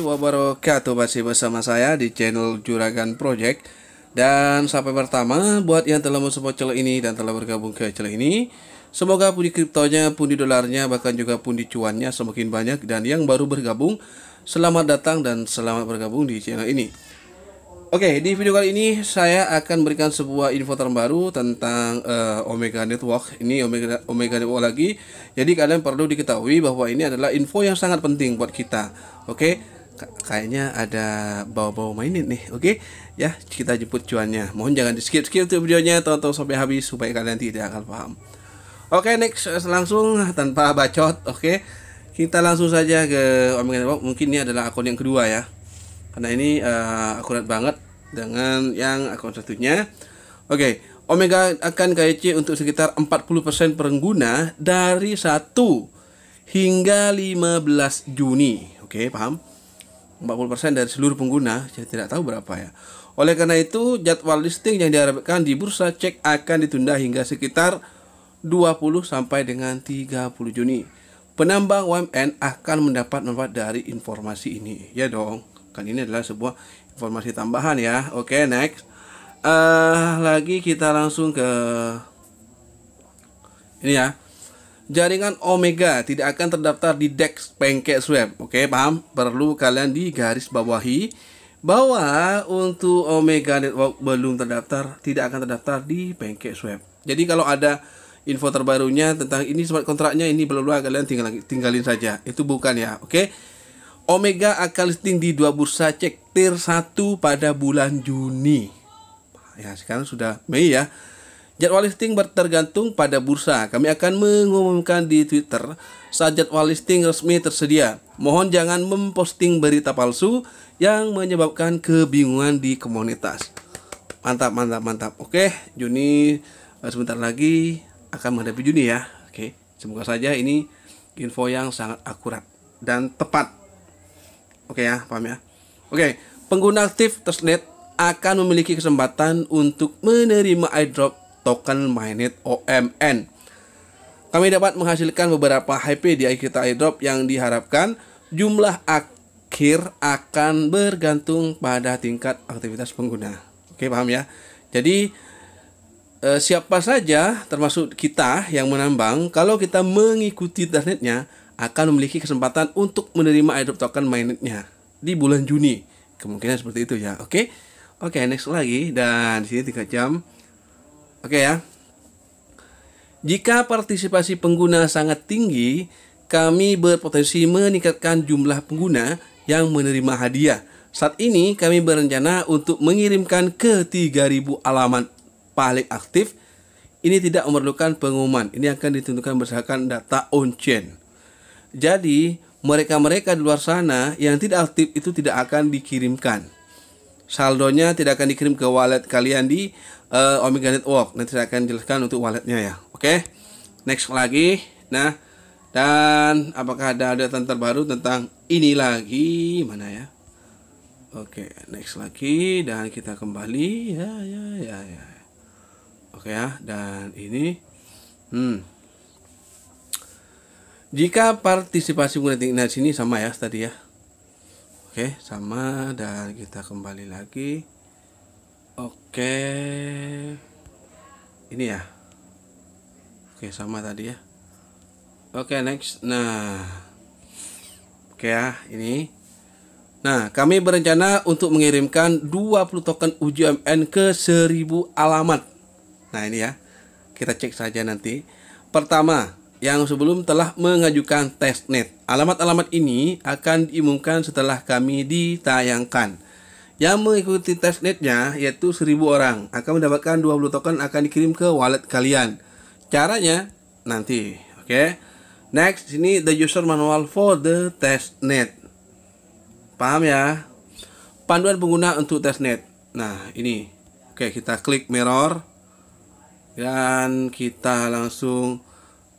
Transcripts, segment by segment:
warahmatullahi wabarakatuh Masih bersama saya di channel Juragan Project Dan sampai pertama Buat yang telah mensupport channel ini Dan telah bergabung ke channel ini Semoga pundi kriptonya, pundi dolarnya Bahkan juga pundi cuannya semakin banyak Dan yang baru bergabung Selamat datang dan selamat bergabung di channel ini Oke, di video kali ini saya akan berikan sebuah info terbaru tentang uh, Omega Network. Ini Omega Omega Network lagi. Jadi kalian perlu diketahui bahwa ini adalah info yang sangat penting buat kita. Oke, kayaknya ada bawa-bawa mainin nih oke ya kita jemput cuannya mohon jangan di skip skip tuh videonya tonton sampai habis supaya kalian tidak akan paham oke next eh, langsung tanpa bacot oke kita langsung saja ke Omega Network. mungkin ini adalah akun yang kedua ya karena ini uh, akurat banget dengan yang akun satunya oke Omega akan KYC untuk sekitar 40% pengguna dari 1 hingga 15 Juni. Oke, paham? 40% dari seluruh pengguna, saya tidak tahu berapa ya. Oleh karena itu, jadwal listing yang diharapkan di bursa cek akan ditunda hingga sekitar 20 sampai dengan 30 Juni. Penambang UMN akan mendapat manfaat dari informasi ini. Ya dong, kan ini adalah sebuah informasi tambahan ya. Oke, okay, next. Uh, lagi kita langsung ke ini ya jaringan omega tidak akan terdaftar di DEX Pancake Swap. Oke, paham? Perlu kalian di garis bawahi bahwa untuk Omega Network belum terdaftar, tidak akan terdaftar di Pancake Swap. Jadi kalau ada info terbarunya tentang ini smart kontraknya ini perlu kalian tinggal tinggalin saja. Itu bukan ya, oke? Omega akan listing di dua bursa cek tier 1 pada bulan Juni. Ya, sekarang sudah Mei ya. Jadwal listing bertergantung pada bursa. Kami akan mengumumkan di Twitter saat jadwal listing resmi tersedia. Mohon jangan memposting berita palsu yang menyebabkan kebingungan di komunitas. Mantap, mantap, mantap. Oke, Juni eh, sebentar lagi akan menghadapi Juni ya. Oke, semoga saja ini info yang sangat akurat dan tepat. Oke ya, paham ya. Oke, pengguna aktif Tesnet akan memiliki kesempatan untuk menerima airdrop token Mainnet OMN. Kami dapat menghasilkan beberapa HP di kita airdrop yang diharapkan jumlah akhir akan bergantung pada tingkat aktivitas pengguna. Oke, paham ya? Jadi eh, siapa saja termasuk kita yang menambang kalau kita mengikuti internetnya akan memiliki kesempatan untuk menerima airdrop token mainnetnya di bulan Juni. Kemungkinan seperti itu ya. Oke. Oke, next lagi dan di sini 3 jam Oke ya. Jika partisipasi pengguna sangat tinggi, kami berpotensi meningkatkan jumlah pengguna yang menerima hadiah. Saat ini kami berencana untuk mengirimkan ke 3000 alamat paling aktif. Ini tidak memerlukan pengumuman. Ini akan ditentukan berdasarkan data on-chain. Jadi, mereka-mereka di luar sana yang tidak aktif itu tidak akan dikirimkan saldonya tidak akan dikirim ke wallet kalian di uh, Omega Network. Nanti saya akan jelaskan untuk walletnya ya. Oke, okay? next lagi. Nah, dan apakah ada data terbaru tentang ini lagi? Mana ya? Oke, okay, next lagi dan kita kembali ya ya ya ya. Oke okay, ya, dan ini hmm. Jika partisipasi pengguna tinggi sini sama ya tadi ya. Oke, sama dan kita kembali lagi. Oke. Ini ya. Oke, sama tadi ya. Oke, next. Nah. Oke ya, ini. Nah, kami berencana untuk mengirimkan 20 token UJMN ke 1000 alamat. Nah, ini ya. Kita cek saja nanti. Pertama, yang sebelum telah mengajukan testnet. Alamat-alamat ini akan diumumkan setelah kami ditayangkan. Yang mengikuti testnetnya yaitu 1000 orang akan mendapatkan 20 token akan dikirim ke wallet kalian. Caranya nanti, oke. Okay? Next, sini the user manual for the testnet. Paham ya? Panduan pengguna untuk testnet. Nah, ini. Oke, okay, kita klik mirror dan kita langsung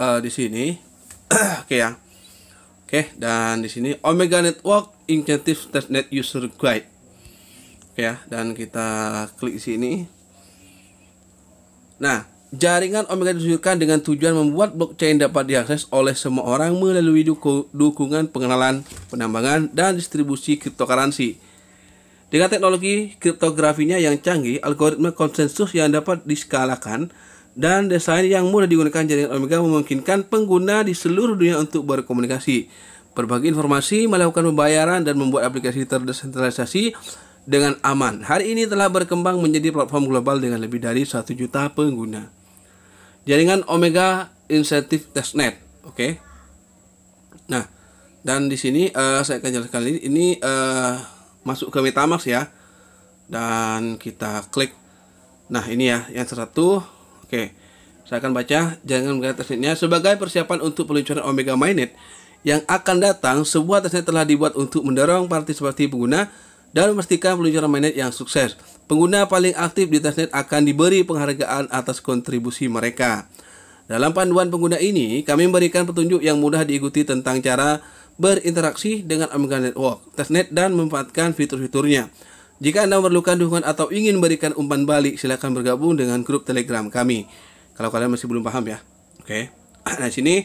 uh, di sini oke okay, ya oke okay, dan di sini Omega Network Incentive Testnet User Guide oke okay, ya dan kita klik sini nah jaringan Omega disusulkan dengan tujuan membuat blockchain dapat diakses oleh semua orang melalui dukungan pengenalan penambangan dan distribusi cryptocurrency dengan teknologi kriptografinya yang canggih, algoritma konsensus yang dapat diskalakan, dan desain yang mudah digunakan jaringan Omega memungkinkan pengguna di seluruh dunia untuk berkomunikasi, berbagi informasi, melakukan pembayaran, dan membuat aplikasi terdesentralisasi dengan aman. Hari ini telah berkembang menjadi platform global dengan lebih dari 1 juta pengguna. Jaringan Omega Incentive Testnet, oke. Okay? Nah, dan di sini uh, saya akan jelaskan ini, ini uh, masuk ke MetaMask ya. Dan kita klik. Nah, ini ya yang satu Oke, saya akan baca jangan melihat tesnetnya sebagai persiapan untuk peluncuran Omega Mainnet yang akan datang, sebuah tesnet telah dibuat untuk mendorong partisipasi pengguna dan memastikan peluncuran mainnet yang sukses. Pengguna paling aktif di testnet akan diberi penghargaan atas kontribusi mereka. Dalam panduan pengguna ini, kami memberikan petunjuk yang mudah diikuti tentang cara berinteraksi dengan Omega Network, testnet, dan memanfaatkan fitur-fiturnya. Jika Anda memerlukan dukungan atau ingin memberikan umpan balik, silakan bergabung dengan grup Telegram kami. Kalau kalian masih belum paham ya. Oke. Okay. Nah, sini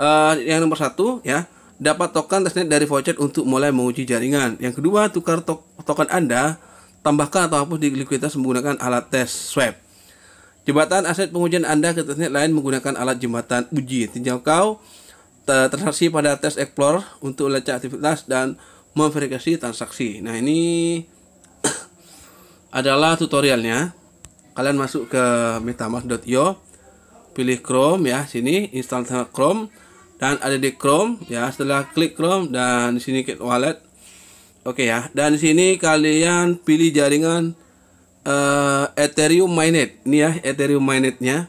uh, yang nomor satu ya, dapat token testnet dari voucher untuk mulai menguji jaringan. Yang kedua, tukar to token Anda, tambahkan atau hapus di likuiditas menggunakan alat tes swab. Jembatan aset pengujian Anda ke testnet lain menggunakan alat jembatan uji. Tinjau kau transaksi pada tes explore untuk lacak aktivitas dan memverifikasi transaksi. Nah, ini adalah tutorialnya. Kalian masuk ke metamask.io, pilih Chrome ya, sini install Chrome dan ada di Chrome ya. Setelah klik Chrome dan di sini klik wallet. Oke ya. Dan di sini kalian pilih jaringan uh, Ethereum Mainnet. Ini ya Ethereum Mainnetnya.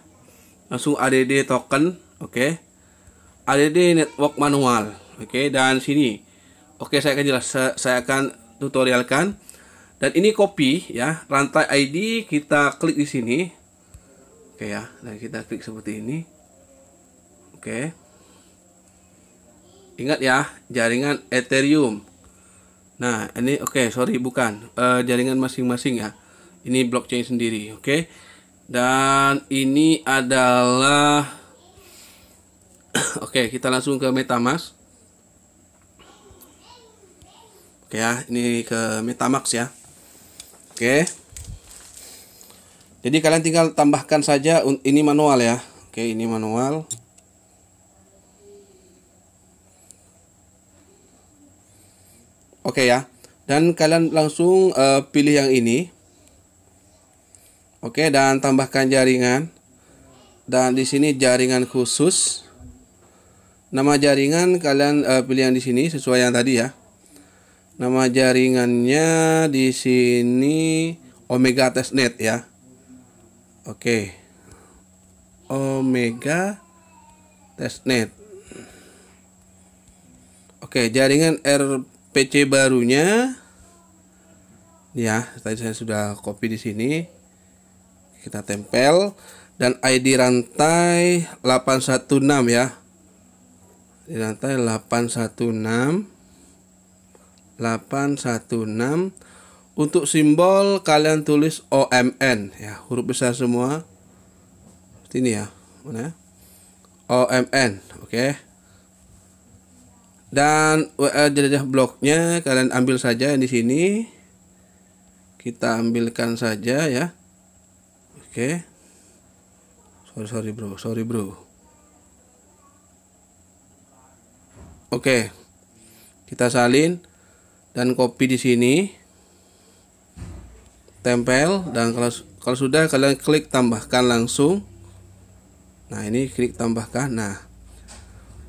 Langsung ADD token, oke. Okay. ADD network manual. Oke, okay, dan sini. Oke, okay, saya akan jelas saya akan tutorialkan dan ini copy ya rantai ID kita klik di sini oke ya dan kita klik seperti ini oke ingat ya jaringan Ethereum nah ini oke okay, sorry bukan e, jaringan masing-masing ya ini blockchain sendiri oke okay? dan ini adalah oke okay, kita langsung ke MetaMask oke okay, ya ini ke MetaMask ya Oke. Jadi kalian tinggal tambahkan saja ini manual ya. Oke, ini manual. Oke ya. Dan kalian langsung uh, pilih yang ini. Oke, dan tambahkan jaringan. Dan di sini jaringan khusus. Nama jaringan kalian uh, pilih yang di sini sesuai yang tadi ya. Nama jaringannya di sini Omega Testnet ya. Oke. Omega Testnet. Oke, jaringan RPC barunya ya, tadi saya sudah copy di sini. Kita tempel dan ID rantai 816 ya. Di rantai 816 816 untuk simbol kalian tulis OMN ya huruf besar semua seperti ini ya mana ya? OMN oke dan WA jelajah bloknya kalian ambil saja di sini kita ambilkan saja ya oke sorry sorry bro sorry bro oke okay. kita salin dan copy di sini tempel dan kalau kalau sudah kalian klik tambahkan langsung nah ini klik tambahkan nah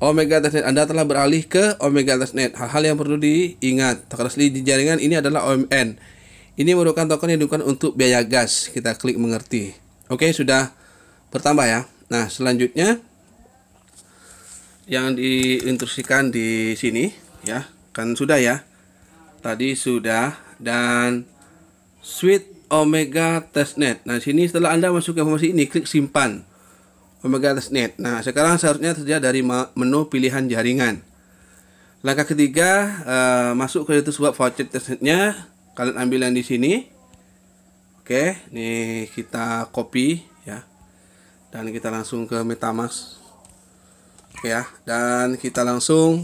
Omega testnet Anda telah beralih ke Omega testnet. Hal-hal yang perlu diingat, token asli di jaringan ini adalah OMN. Ini merupakan token yang digunakan untuk biaya gas. Kita klik mengerti. Oke, sudah bertambah ya. Nah, selanjutnya yang diinstruksikan di sini ya, kan sudah ya tadi sudah dan Sweet Omega Testnet. Nah, sini setelah Anda masuk ke informasi ini, klik simpan Omega Testnet. Nah, sekarang seharusnya terjadi dari menu pilihan jaringan. Langkah ketiga, uh, masuk ke situs web voucher testnetnya. Kalian ambil yang di sini. Oke, ini kita copy ya. Dan kita langsung ke MetaMask. Oke ya, dan kita langsung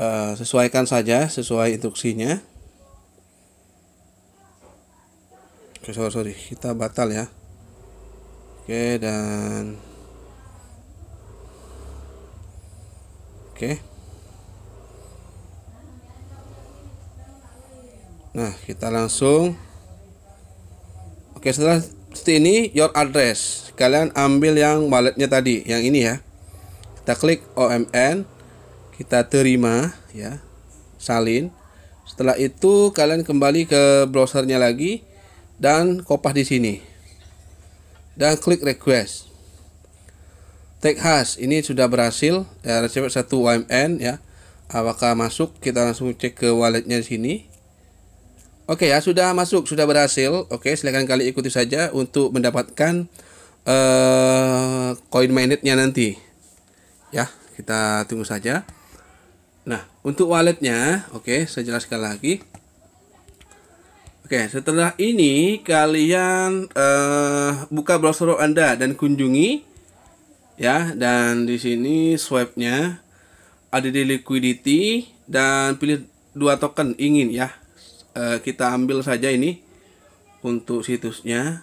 uh, sesuaikan saja sesuai instruksinya oke okay, sorry, sorry kita batal ya oke okay, dan oke okay. nah kita langsung oke setelah seperti ini your address kalian ambil yang walletnya tadi yang ini ya kita klik OMN kita terima ya salin setelah itu kalian kembali ke browsernya lagi dan kopah di sini dan klik request take has ini sudah berhasil ya receive satu UMN ya apakah masuk kita langsung cek ke walletnya di sini Oke ya sudah masuk sudah berhasil Oke silahkan kalian ikuti saja untuk mendapatkan eh, koin uh, magnetnya nanti ya kita tunggu saja Nah, untuk walletnya, oke, okay, saya jelaskan lagi. Oke, okay, setelah ini kalian uh, buka browser Anda dan kunjungi ya, dan di sini swipe-nya ada di liquidity dan pilih dua token ingin ya. Uh, kita ambil saja ini untuk situsnya.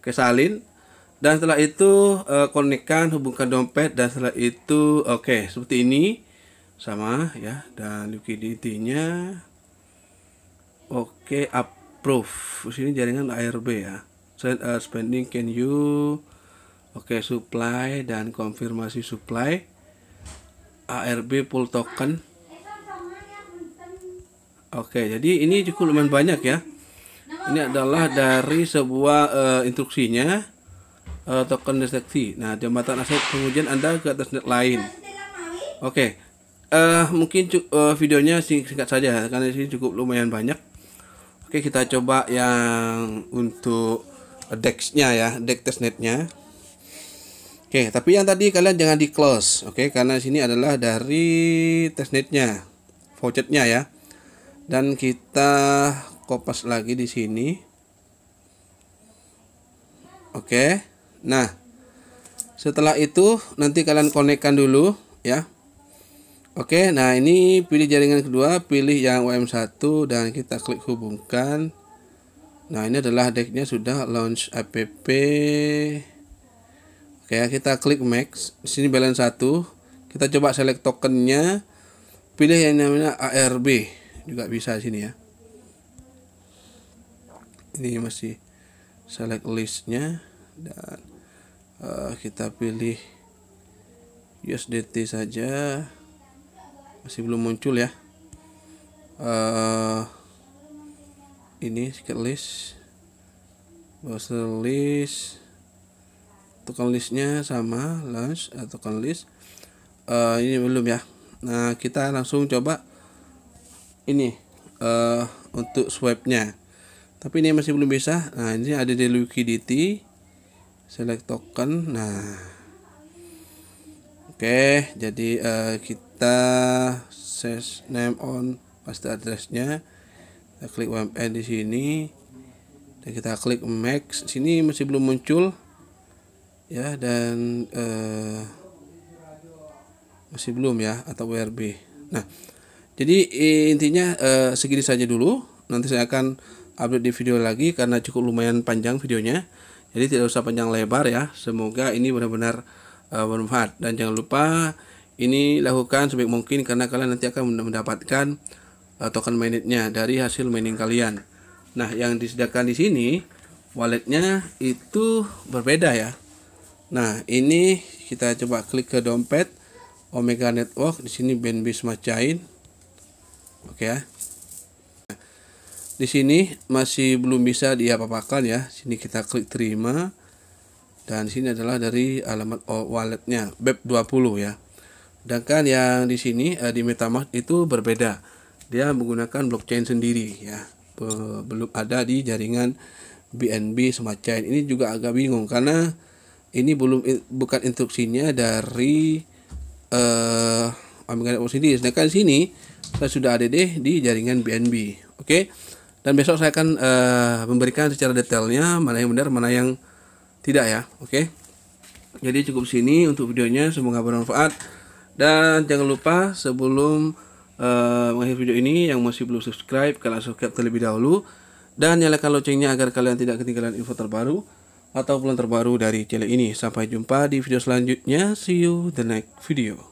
oke salin dan setelah itu uh, eh, konekkan hubungkan dompet dan setelah itu oke okay, seperti ini sama ya dan liquidity-nya oke okay, approve sini jaringan ARB ya Send, uh, spending can you oke okay, supply dan konfirmasi supply ARB pull token oke okay, jadi ini cukup lumayan banyak ya ini adalah dari sebuah uh, instruksinya uh, token deteksi. Nah, jembatan aset kemudian Anda ke atas net lain. Oke. Okay. Uh, eh, mungkin uh, videonya singkat saja karena ini cukup lumayan banyak. Oke, okay, kita coba yang untuk dex ya, dex testnetnya. Oke, okay, tapi yang tadi kalian jangan di close, oke? Okay? Karena sini adalah dari testnetnya, vouchernya ya. Dan kita kopas lagi di sini. Oke. Okay. Nah, setelah itu nanti kalian konekkan dulu ya. Oke, nah ini pilih jaringan kedua, pilih yang UM1 dan kita klik hubungkan. Nah, ini adalah decknya sudah launch app. Oke, kita klik max. Di sini balance 1. Kita coba select tokennya. Pilih yang namanya ARB. Juga bisa sini ya. Ini masih select listnya dan Eh, kita pilih USDT saja masih belum muncul ya uh, ini secret list browser list token listnya sama launch atau eh, token list uh, ini belum ya nah kita langsung coba ini uh, untuk swipe nya tapi ini masih belum bisa nah ini ada di liquidity select token nah oke okay, jadi uh, kita search name on pasti addressnya kita klik WMN di sini dan kita klik max sini masih belum muncul ya dan uh, masih belum ya atau WRB nah jadi intinya uh, segini saja dulu nanti saya akan update di video lagi karena cukup lumayan panjang videonya jadi tidak usah panjang lebar ya. Semoga ini benar-benar uh, bermanfaat dan jangan lupa ini lakukan sebaik mungkin karena kalian nanti akan mendapatkan uh, token mainnya dari hasil mining kalian. Nah, yang disediakan di sini walletnya itu berbeda ya. Nah, ini kita coba klik ke dompet Omega Network di sini Smart Chain. Oke okay, ya di sini masih belum bisa diapa-apakan ya sini kita klik terima dan sini adalah dari alamat walletnya bep 20 ya sedangkan yang di sini eh, di metamask itu berbeda dia menggunakan blockchain sendiri ya belum ada di jaringan BNB smart chain. ini juga agak bingung karena ini belum bukan instruksinya dari eh Omega sendiri sedangkan sini saya sudah ada deh di jaringan BNB oke okay? dan besok saya akan uh, memberikan secara detailnya mana yang benar mana yang tidak ya oke okay? jadi cukup sini untuk videonya semoga bermanfaat dan jangan lupa sebelum uh, mengakhiri video ini yang masih belum subscribe kalian subscribe terlebih dahulu dan nyalakan loncengnya agar kalian tidak ketinggalan info terbaru atau pelan terbaru dari channel ini sampai jumpa di video selanjutnya see you the next video